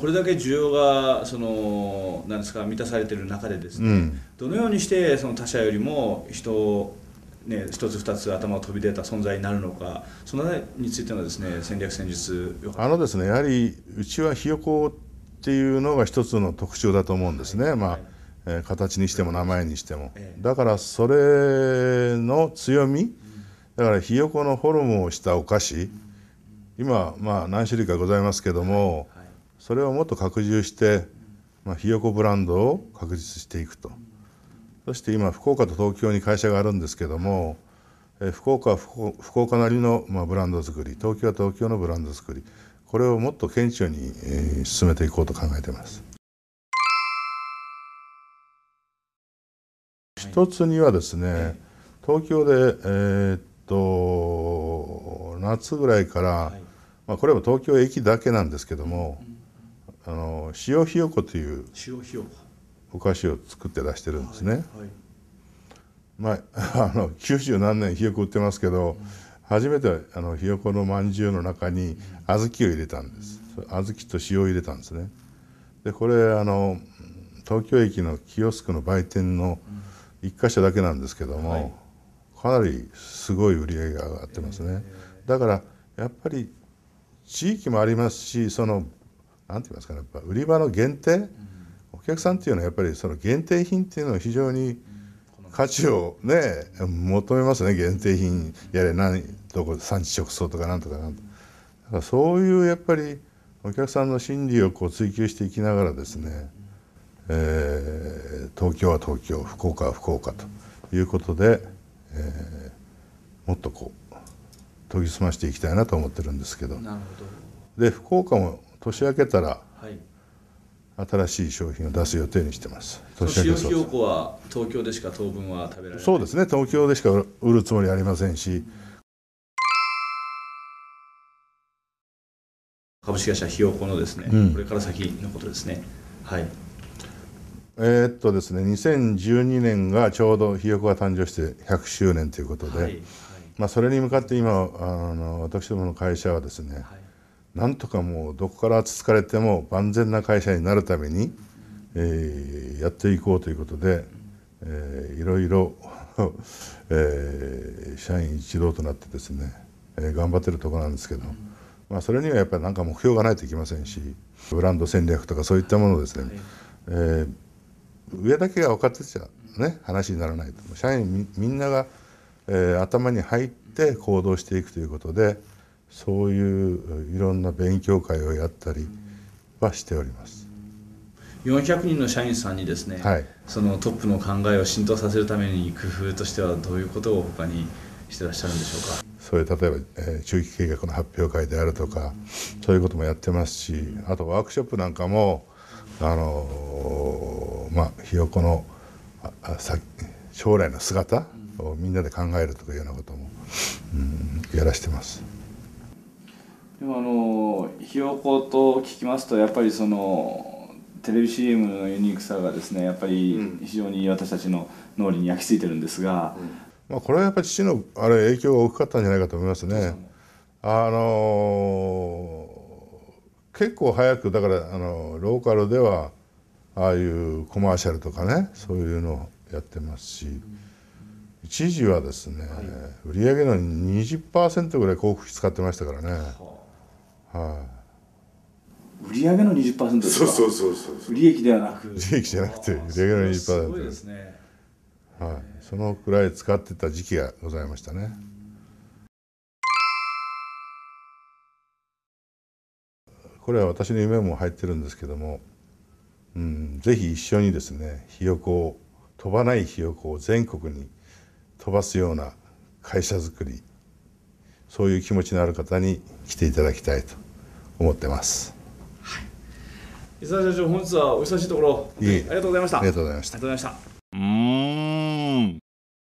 これだけ需要がそのなんですか満たされている中でですね、うん、どのようにしてその他社よりも人を、ね、一つ二つ頭を飛び出た存在になるのかその辺についてのですね戦略戦術あのですねやはりうちはひよこっていうのが一つの特徴だと思うんですね、はい、まあ、はい、え形にしても名前にしても、ええ、だからそれの強み、だからひよこのフォルムをしたお菓子、うん、今まあ何種類かございますけども、はいそれをもっと拡充して、まあ、ひよこブランドを確立していくとそして今福岡と東京に会社があるんですけども福岡は福岡なりの、まあ、ブランド作り東京は東京のブランド作りこれをもっと顕著に、進めていこうと考えています。一つにはですね、東京で、えー、っと夏ぐらいから、まあ、これは東京駅だけなんですけども、あの塩ひよこというお菓子を作って出してるんですね。はいはい、まあ あの九十何年ひよこ売ってますけど、うん、初めてあのひよこのまんじゅうの中に小豆を入れたんです。うん、小豆と塩を入れたんですね。でこれあの東京駅のキオスクの売店の1箇所だけなんですけども、はい、かなりすごい売り上げが上がってますね。えー、だからやっぱり地域もありますしその何て言いますかねやっぱ売り場の限定、お客さんっていうのはやっぱりその限定品っていうのは非常に価値をね求めますね限定品やれ何どこ産地直送とかなんとかなんとかだからそういうやっぱりお客さんの心理をこう追求していきながらですね、えー、東京は東京福岡は福岡ということで、えー、もっとこう研ぎ澄ましていきたいなと思ってるんですけどで福岡も年明けたら、新しい商品を出す予定にしてます。年明けそうでは東京でしか当分は食べられない。そうですね。東京でしか売るつもりありませんし。株式会社ひよこのですね、うん、これから先のことですね。はい。えー、っとですね、2012年がちょうどひよこが誕生して100周年ということで、はいはい、まあそれに向かって今あの私どもの会社はですね、はいなんとかもうどこからつつかれても万全な会社になるために、えー、やっていこうということで、えー、いろいろ えー、社員一同となってですね、えー、頑張ってるとこなんですけど、まあ、それにはやっぱり何か目標がないといけませんしブランド戦略とかそういったものですね、はい、えー、上だけが分かってちゃ、ね、話にならないと社員みんなが、えー、頭に入って行動していくということで。そういういろんな勉強会をやったりはしております。400人の社員さんにですね、はい、そのトップの考えを浸透させるために工夫としてはどういうことを他にしてらっしゃるんでしょうかそういう例えば、えー、中期計画の発表会であるとかそういうこともやってますしあとワークショップなんかもあのー、まあひよこのあさ将来の姿をみんなで考えるとかいうようなことも、うん、やらしてます。でもあのひよこと聞きますとやっぱりそのテレビ CM のユニークさがですねやっぱり非常に私たちの脳裏に焼き付いてるんですが、うん、まあ、これはやっぱり父のあれ影響が大きかったんじゃないかと思いますね。あのー、結構早くだからあのローカルではああいうコマーシャルとかねそういうのをやってますし。一時はですね、はい、売上の20%ぐらい広告費使ってましたからね。はあ売上の20%とかそうそうそうそう利益ではなく利益じゃなくて売上の20%すごいですね、はい、そのくらい使ってた時期がございましたね、これは私の夢も入ってるんですけども、うん、ぜひ一緒にですねひよこを飛ばないひよこを全国に飛ばすような会社づくりそういう気持ちのある方に来ていただきたいと思ってます。はい、伊沢社長本日はお忙しいところいありがとうございました。ありがとうございました。ありがとうございました。